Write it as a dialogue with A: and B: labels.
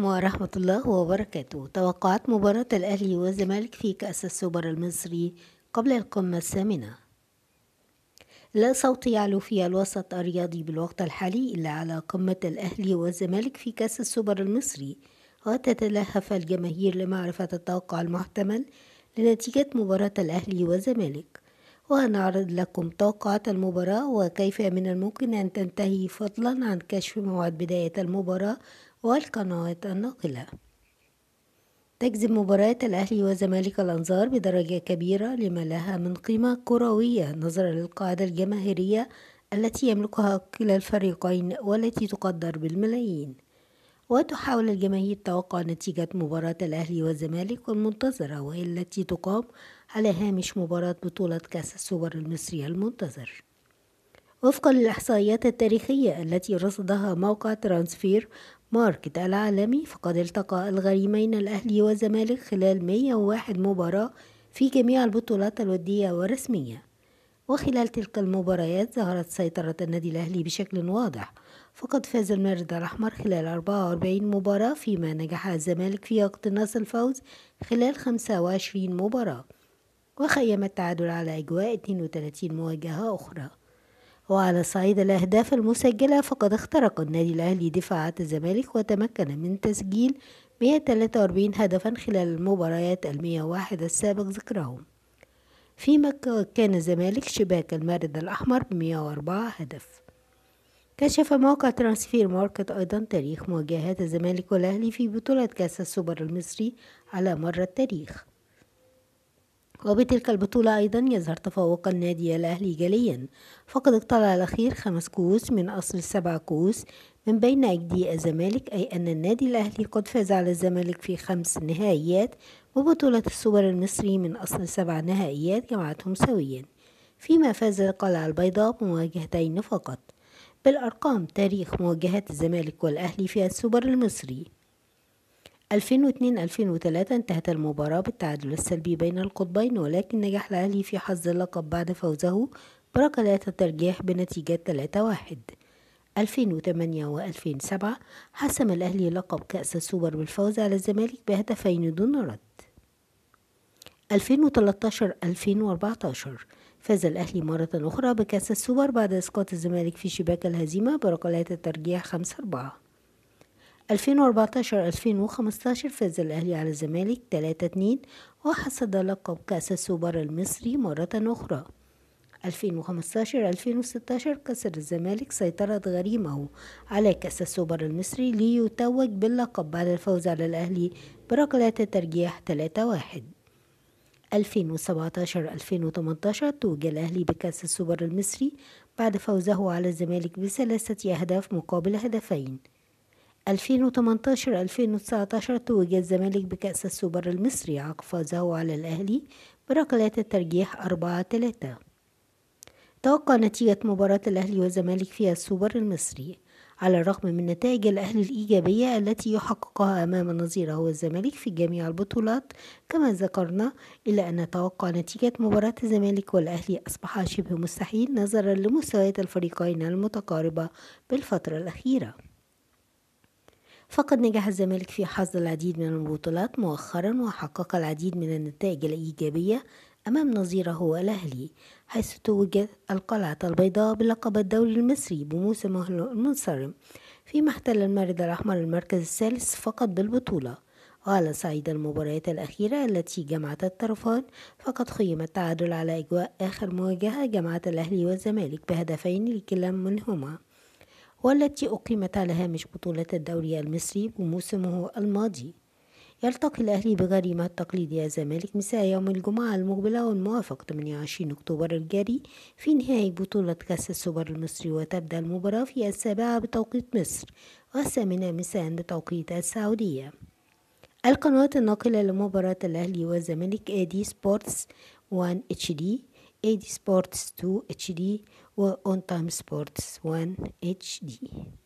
A: عليكم ورحمة الله وبركاته توقعات مباراة الأهلي والزمالك في كأس السوبر المصري قبل القمة الثامنة لا صوت يعلو في الوسط الرياضي بالوقت الحالي إلا على قمة الأهلي والزمالك في كأس السوبر المصري وتتلهف الجماهير لمعرفة التوقع المحتمل لنتيجة مباراة الأهلي والزمالك وهنعرض لكم توقعات المباراة وكيف من الممكن أن تنتهي فضلا عن كشف موعد بداية المباراة والقنوات الناقلة تجذب مباراة الأهلي وزمالك الأنظار بدرجة كبيرة لما لها من قيمة كروية نظرا للقاعدة الجماهيرية التي يملكها كلا الفريقين والتي تقدر بالملايين وتحاول الجماهير توقع نتيجة مباراة الأهلي والزمالك المنتظرة والتي تقام على هامش مباراة بطولة كأس السوبر المصري المنتظر وفقا للإحصائيات التاريخية التي رصدها موقع ترانسفير ماركت العالمي فقد التقى الغريمين الأهلي والزمالك خلال 101 مباراة في جميع البطولات الودية والرسمية وخلال تلك المباريات ظهرت سيطرة النادي الأهلي بشكل واضح فقد فاز المارد الأحمر خلال 44 مباراة فيما نجح الزمالك في اقتناص الفوز خلال 25 مباراة وخيم التعادل على أجواء 32 مواجهة أخرى وعلى صعيد الأهداف المسجلة فقد اخترق النادي الأهلي دفاعات الزمالك وتمكن من تسجيل 143 هدفا خلال المباريات المية واحدة السابق ذكرهم فيما كان الزمالك شباك المارد الأحمر ب 104 هدف كشف موقع ترانسفير ماركت أيضا تاريخ مواجهات الزمالك والأهلي في بطولة كأس السوبر المصري على مر التاريخ وبتلك البطولة أيضا يظهر تفوق النادي الأهلي جليا فقد اقتلع الأخير خمس كؤوس من أصل سبع كؤوس من بين أيدي الزمالك أي أن النادي الأهلي قد فاز على الزمالك في خمس نهائيات وبطولة السوبر المصري من أصل سبع نهائيات جمعتهم سويا فيما فاز القلعة البيضاء بمواجهتين فقط بالأرقام تاريخ مواجهات الزمالك والأهلي في السوبر المصري 2002-2003 انتهت المباراة بالتعادل السلبي بين القطبين ولكن نجح الأهلي في حظ اللقب بعد فوزه بركلات الترجيح بنتيجة 3-1 2008 و2007 حسم الأهلي لقب كأس السوبر بالفوز على الزمالك بهدفين دون رد 2013-2014 فاز الأهلي مرة أخرى بكأس السوبر بعد إسقاط الزمالك في شباك الهزيمة بركلات الترجيح 5-4 2014-2015 فاز الأهلي على الزمالك 3-2 وحصد لقب كأس السوبر المصري مرة أخرى 2015-2016 كسر الزمالك سيطرة غريمه على كأس السوبر المصري ليتوج باللقب بعد الفوز على الأهلي بركلات الترجيح 3-1 2017-2018 توج الأهلي بكأس السوبر المصري بعد فوزه على الزمالك بثلاثة أهداف مقابل هدفين 2018-2019 توج الزمالك بكأس السوبر المصري عقب فوزه على الأهلي بركلات الترجيح 4-3 توقع نتيجة مباراة الأهلي والزمالك في السوبر المصري على الرغم من نتائج الأهلي الإيجابية التي يحققها أمام نظيره الزمالك في جميع البطولات كما ذكرنا إلا أن توقع نتيجة مباراة الزمالك والأهلي أصبح شبه مستحيل نظرا لمستويات الفريقين المتقاربة بالفترة الأخيرة فقد نجح الزمالك في حصد العديد من البطولات مؤخرا وحقق العديد من النتائج الإيجابية أمام نظيره الأهلي حيث توجد القلعة البيضاء بلقب الدوري المصري بموسمه المنصرم فيما احتل المارد الأحمر المركز الثالث فقط بالبطولة وعلى صعيد المباريات الأخيرة التي جمعت الطرفان فقد خيم التعادل على أجواء آخر مواجهة جمعت الأهلي والزمالك بهدفين لكلا منهما والتي أقيمت على هامش بطولة الدوري المصري بموسمه الماضي يلتقي الأهلي بغريمة التقليدية الزمالك مساء يوم الجمعة المقبلة والموافق 28 أكتوبر الجاري في نهائي بطولة كأس السوبر المصري وتبدأ المباراة في السابعة بتوقيت مصر والثامنة مساء بتوقيت السعودية القنوات الناقلة لمباراة الأهلي والزمالك آدي سبورتس 1 اتش دي سبورتس Sports 2 HD و On تايم سبورتس 1 HD